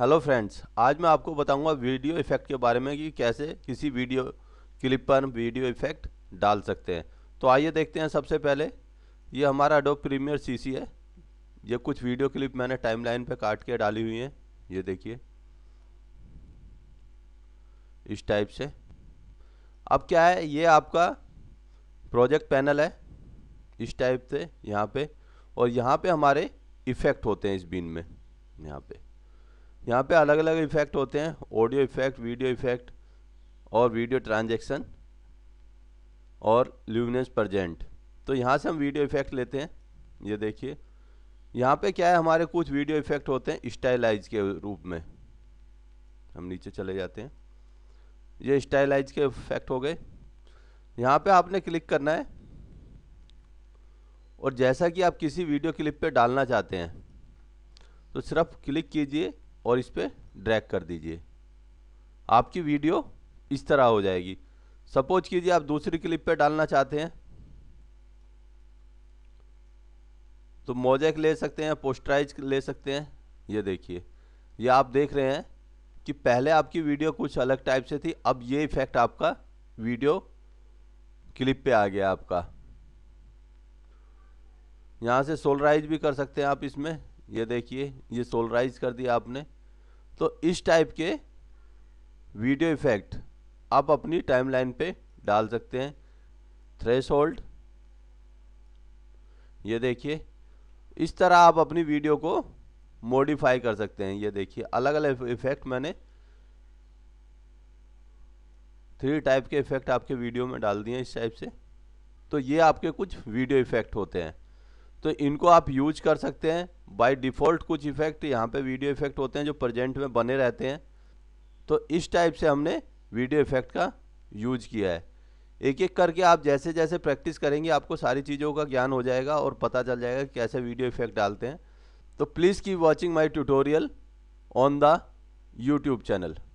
hello friends आज मैं आपको बताऊंगा वीडियो इफ़ेक्ट के बारे में कि कैसे किसी वीडियो क्लिप पर वीडियो इफ़ेक्ट डाल सकते हैं तो आइए देखते हैं सबसे पहले ये हमारा डो प्रीमियर सीसी है ये कुछ वीडियो क्लिप मैंने टाइमलाइन पे काट के डाली हुई हैं ये देखिए इस टाइप से अब क्या है ये आपका प्रोजेक्ट पैनल है इस टाइप से यहाँ पर और यहाँ पर हमारे इफ़ेक्ट होते हैं इस बीन में यहाँ पर यहाँ पे अलग अलग इफ़ेक्ट होते हैं ऑडियो इफ़ेक्ट वीडियो इफ़ेक्ट और वीडियो ट्रांजेक्शन और ल्यूमिनेंस प्रजेंट तो यहाँ से हम वीडियो इफ़ेक्ट लेते हैं ये देखिए यहाँ पे क्या है हमारे कुछ वीडियो इफ़ेक्ट होते हैं स्टाइलाइज के रूप में हम नीचे चले जाते हैं ये स्टाइलाइज के इफ़ेक्ट हो गए यहाँ पे आपने क्लिक करना है और जैसा कि आप किसी वीडियो क्लिप पे डालना चाहते हैं तो सिर्फ क्लिक कीजिए और इस पर ड्रैग कर दीजिए आपकी वीडियो इस तरह हो जाएगी सपोज कीजिए आप दूसरी क्लिप पर डालना चाहते हैं तो मोजेक ले सकते हैं पोस्टराइज ले सकते हैं ये देखिए ये आप देख रहे हैं कि पहले आपकी वीडियो कुछ अलग टाइप से थी अब ये इफेक्ट आपका वीडियो क्लिप पे आ गया आपका यहाँ से सोलराइज भी कर सकते हैं आप इसमें ये देखिए ये सोलराइज कर दिया आपने तो इस टाइप के वीडियो इफेक्ट आप अपनी टाइमलाइन पे डाल सकते हैं थ्रेश होल्ड ये देखिए इस तरह आप अपनी वीडियो को मॉडिफाई कर सकते हैं ये देखिए अलग अलग इफेक्ट मैंने थ्री टाइप के इफेक्ट आपके वीडियो में डाल दिए इस टाइप से तो ये आपके कुछ वीडियो इफेक्ट होते हैं तो इनको आप यूज कर सकते हैं बाय डिफ़ॉल्ट कुछ इफ़ेक्ट यहाँ पे वीडियो इफ़ेक्ट होते हैं जो प्रेजेंट में बने रहते हैं तो इस टाइप से हमने वीडियो इफ़ेक्ट का यूज किया है एक एक करके आप जैसे जैसे प्रैक्टिस करेंगे आपको सारी चीज़ों का ज्ञान हो जाएगा और पता चल जाएगा कि कैसे वीडियो इफ़ेक्ट डालते हैं तो please keep watching my tutorial on the YouTube channel